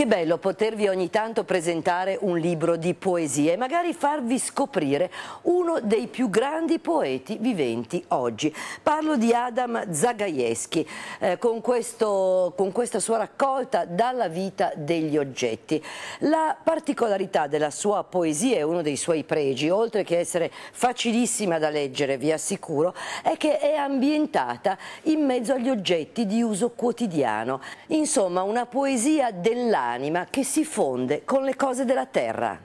Che bello potervi ogni tanto presentare un libro di poesie e magari farvi scoprire uno dei più grandi poeti viventi oggi. Parlo di Adam Zagajewski eh, con, questo, con questa sua raccolta Dalla vita degli oggetti. La particolarità della sua poesia e uno dei suoi pregi, oltre che essere facilissima da leggere, vi assicuro, è che è ambientata in mezzo agli oggetti di uso quotidiano. Insomma, una poesia dell'arte dell'anima che si fonde con le cose della terra.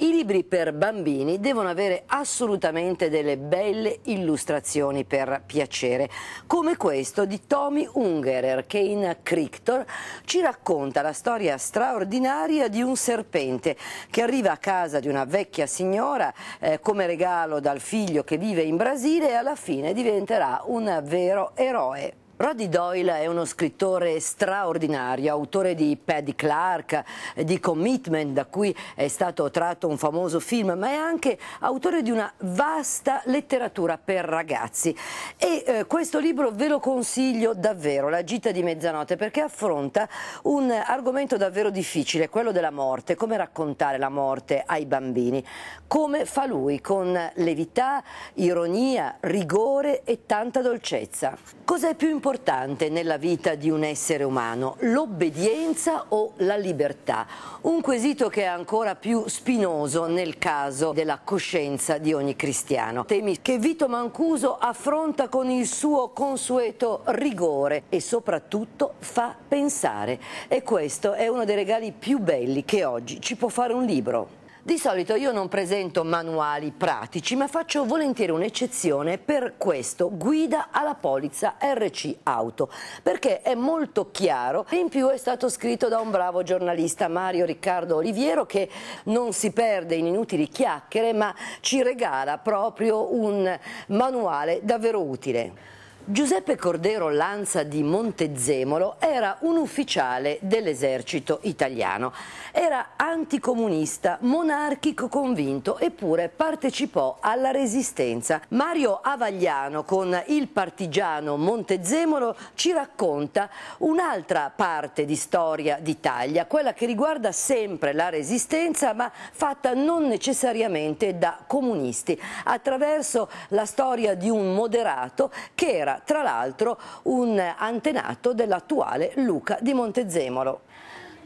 I libri per bambini devono avere assolutamente delle belle illustrazioni per piacere, come questo di Tommy Ungerer che in Crictor ci racconta la storia straordinaria di un serpente che arriva a casa di una vecchia signora eh, come regalo dal figlio che vive in Brasile e alla fine diventerà un vero eroe. Roddy Doyle è uno scrittore straordinario, autore di Paddy Clark, di Commitment, da cui è stato tratto un famoso film, ma è anche autore di una vasta letteratura per ragazzi. E eh, questo libro ve lo consiglio davvero, La gita di mezzanotte, perché affronta un argomento davvero difficile, quello della morte, come raccontare la morte ai bambini, come fa lui con levità, ironia, rigore e tanta dolcezza. Cos'è più importante? importante nella vita di un essere umano, l'obbedienza o la libertà? Un quesito che è ancora più spinoso nel caso della coscienza di ogni cristiano. Temi che Vito Mancuso affronta con il suo consueto rigore e soprattutto fa pensare. E questo è uno dei regali più belli che oggi ci può fare un libro. Di solito io non presento manuali pratici, ma faccio volentieri un'eccezione per questo, guida alla polizza RC Auto, perché è molto chiaro e in più è stato scritto da un bravo giornalista Mario Riccardo Oliviero che non si perde in inutili chiacchiere, ma ci regala proprio un manuale davvero utile. Giuseppe Cordero Lanza di Montezemolo era un ufficiale dell'esercito italiano. Era anticomunista, monarchico convinto, eppure partecipò alla resistenza. Mario Avagliano con Il partigiano Montezemolo ci racconta un'altra parte di storia d'Italia, quella che riguarda sempre la resistenza, ma fatta non necessariamente da comunisti, attraverso la storia di un moderato che era tra l'altro un antenato dell'attuale Luca di Montezemolo.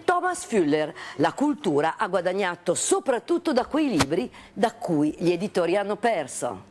Thomas Fuller, la cultura ha guadagnato soprattutto da quei libri da cui gli editori hanno perso.